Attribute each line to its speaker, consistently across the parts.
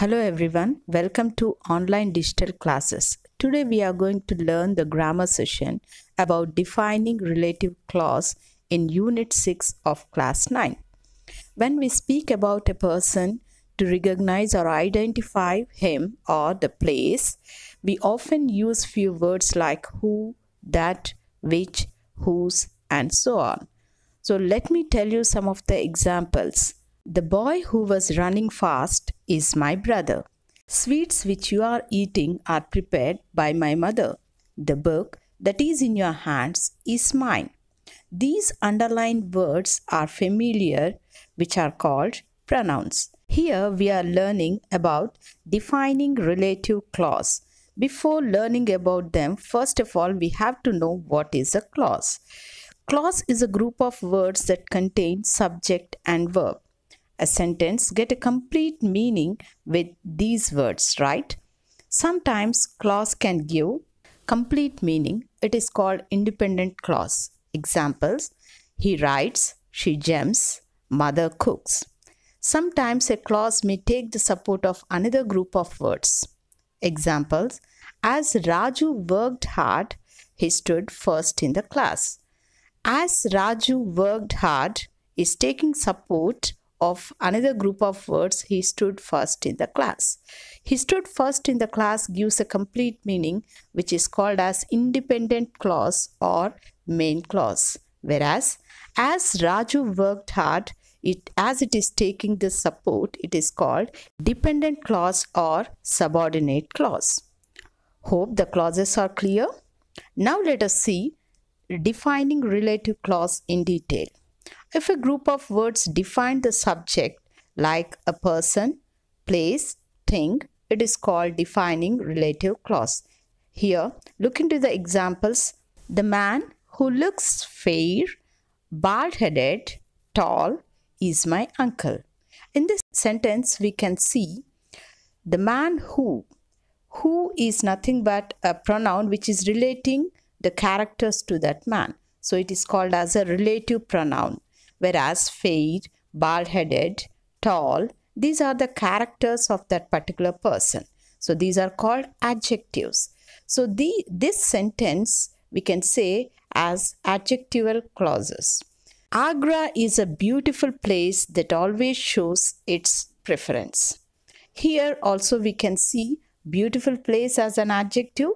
Speaker 1: Hello everyone, welcome to online digital classes. Today we are going to learn the grammar session about defining relative clause in unit 6 of class 9. When we speak about a person to recognize or identify him or the place, we often use few words like who, that, which, whose and so on. So let me tell you some of the examples. The boy who was running fast is my brother. Sweets which you are eating are prepared by my mother. The book that is in your hands is mine. These underlined words are familiar, which are called pronouns. Here we are learning about defining relative clause. Before learning about them, first of all, we have to know what is a clause. Clause is a group of words that contain subject and verb a sentence get a complete meaning with these words, right? Sometimes clause can give complete meaning. It is called independent clause. Examples He writes, she jumps, mother cooks. Sometimes a clause may take the support of another group of words. Examples As Raju worked hard, he stood first in the class. As Raju worked hard is taking support of another group of words, he stood first in the class. He stood first in the class gives a complete meaning which is called as independent clause or main clause. Whereas, as Raju worked hard, it, as it is taking the support, it is called dependent clause or subordinate clause. Hope the clauses are clear. Now let us see defining relative clause in detail. If a group of words define the subject, like a person, place, thing, it is called defining relative clause. Here, look into the examples. The man who looks fair, bald-headed, tall is my uncle. In this sentence, we can see the man who. Who is nothing but a pronoun which is relating the characters to that man. So it is called as a relative pronoun whereas fade, bald headed, tall, these are the characters of that particular person. So these are called adjectives. So the, this sentence we can say as adjectival clauses. Agra is a beautiful place that always shows its preference. Here also we can see beautiful place as an adjective.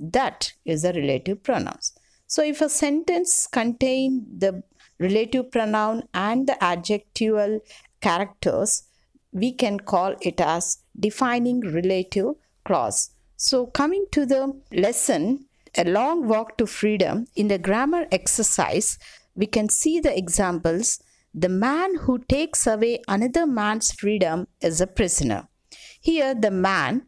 Speaker 1: That is a relative pronoun. So if a sentence contain the relative pronoun and the adjectival characters, we can call it as defining relative clause. So, coming to the lesson, a long walk to freedom, in the grammar exercise, we can see the examples. The man who takes away another man's freedom is a prisoner. Here, the man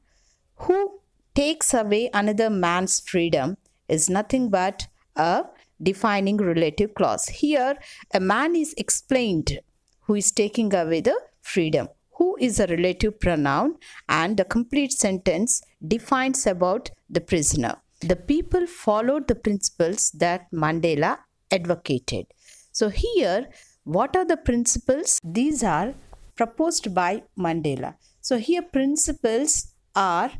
Speaker 1: who takes away another man's freedom is nothing but a defining relative clause. Here, a man is explained who is taking away the freedom. Who is a relative pronoun and the complete sentence defines about the prisoner. The people followed the principles that Mandela advocated. So here, what are the principles? These are proposed by Mandela. So here principles are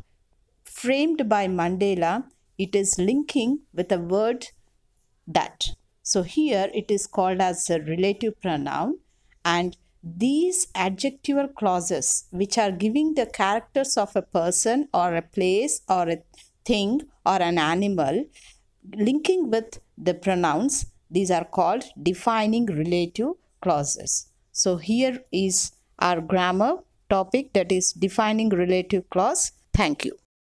Speaker 1: framed by Mandela. It is linking with a word that. So here it is called as a relative pronoun and these adjectival clauses which are giving the characters of a person or a place or a thing or an animal linking with the pronouns these are called defining relative clauses. So here is our grammar topic that is defining relative clause. Thank you.